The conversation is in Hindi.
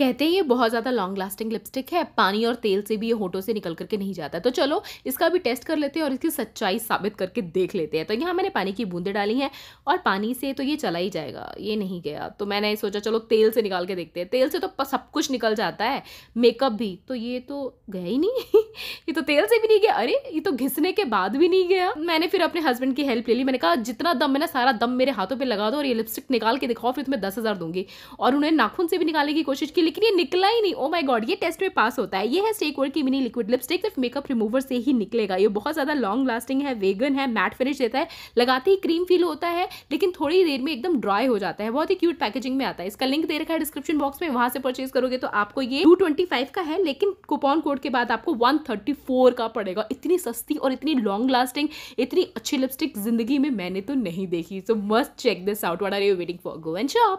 कहते हैं ये बहुत ज़्यादा लॉन्ग लास्टिंग लिपस्टिक है पानी और तेल से भी ये होठों से निकल करके नहीं जाता तो चलो इसका भी टेस्ट कर लेते हैं और इसकी सच्चाई साबित करके देख लेते हैं तो यहाँ मैंने पानी की बूंदें डाली हैं और पानी से तो ये चला ही जाएगा ये नहीं गया तो मैंने सोचा चलो तेल से निकाल के देखते हैं तेल से तो सब कुछ निकल जाता है मेकअप भी तो ये तो गया ही नहीं ये तो तेल से भी नहीं गया अरे ये तो घिसने के बाद भी नहीं गया मैंने फिर अपने हस्बैंड की हेल्प ले ली मैंने कहा जितना दम है ना सारा दम मेरे हाथों पे लगा दो और ये लिपस्टिक निकाल के दिखाओ फिर तुम्हें दस हज़ार दूंगी और उन्होंने नाखून से भी निकालने की कोशिश की लेकिन ये निकला ही नहीं ओ माई गॉड ये टेस्ट में पास होता है ये है स्टेक वर्क की मिनी लिक्विड लिपस्टिक सिर्फ मेकअप रिमूवर से ही निकलेगा ये बहुत ज़्यादा लॉन्ग लास्टिंग है वेगन है मैट फिनिश देता है लगाते ही क्रीम फील होता है लेकिन थोड़ी देर में एकदम ड्राई हो जाता है बहुत ही क्यूट पैकेजिंग में आता है इसका लिंक दे रखा है डिस्क्रिप्शन बॉक्स में वहां से परचेज करोगे तो आपको ये टू का है लेकिन कूपन कोड के बाद आपको वन थर्टी फोर का पड़ेगा इतनी सस्ती और इतनी लॉन्ग लास्टिंग इतनी अच्छी लिपस्टिक ज़िंदगी में मैंने तो नहीं देखी so must check this out what are you waiting for go and shop